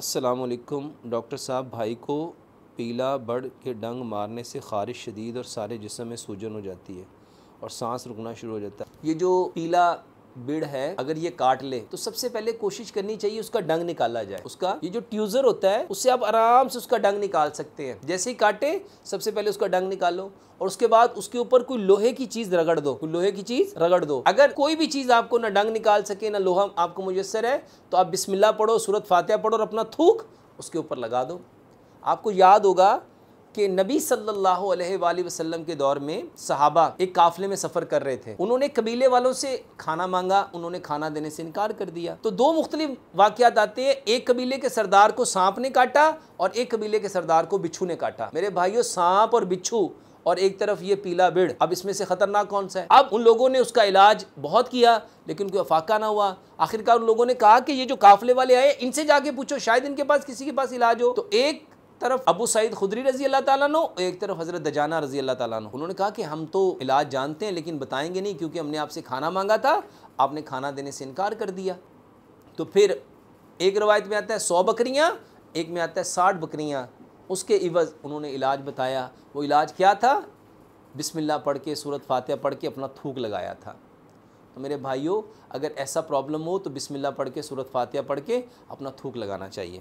असलकम डॉक्टर साहब भाई को पीला बड़ के डंग मारने से खारिश शदीद और सारे जिसम में सूजन हो जाती है और सांस रुकना शुरू हो जाता है ये जो पीला बिड़ है अगर ये काट ले तो सबसे पहले कोशिश करनी चाहिए उसका डंग निकाला जाए उसका ये जो ट्यूजर होता है उससे आप आराम से उसका डंग निकाल सकते हैं जैसे ही काटे सबसे पहले उसका डंग निकालो और उसके बाद उसके ऊपर कोई लोहे की चीज रगड़ दो कोई लोहे की चीज रगड़ दो अगर कोई भी चीज आपको ना डंग निकाल सके ना लोहा आपको मुयसर है तो आप बिस्मिल्ला पढ़ो सूरत फातह पढ़ो और अपना थूक उसके ऊपर लगा दो आपको याद होगा कि नबी सल्लल्लाहु अलैहि वसल्लम के दौर में सहाबा एक काफिले में सफ़र कर रहे थे उन्होंने कबीले वालों से खाना मांगा उन्होंने खाना देने से इनकार कर दिया तो दो मुख्तलिफ वाकयात आते हैं एक कबीले के सरदार को सांप ने काटा और एक कबीले के सरदार को बिच्छू ने काटा मेरे भाइयों सांप और बिच्छू और एक तरफ ये पीला बिड़ अब इसमें से ख़तरनाक कौन सा है अब उन लोगों ने उसका इलाज बहुत किया लेकिन कोई अफाका ना हुआ आखिरकार उन लोगों ने कहा कि ये जो काफले वाले आए इनसे जाके पूछो शायद इनके पास किसी के पास इलाज हो तो एक तरफ अबू सईद खुदरी रजी अल्लाह ताला एक तरफ हज़रत दजाना रजी अल्लाह ताला उन्होंने कहा कि हम तो इलाज जानते हैं लेकिन बताएंगे नहीं क्योंकि हमने आपसे खाना मांगा था आपने खाना देने से इनकार कर दिया तो फिर एक रवायत में आता है सौ बकरियाँ एक में आता है साठ बकरियाँ उसके इवज़ उन्होंने इलाज बताया वो इलाज क्या था बिसमिल्ला पढ़ के सूरत फातह पढ़ के अपना थूक लगाया था तो मेरे भाइयों अगर ऐसा प्रॉब्लम हो तो बिसमिल्ला पढ़ के सूरत फातह पढ़ के अपना थूक लगाना चाहिए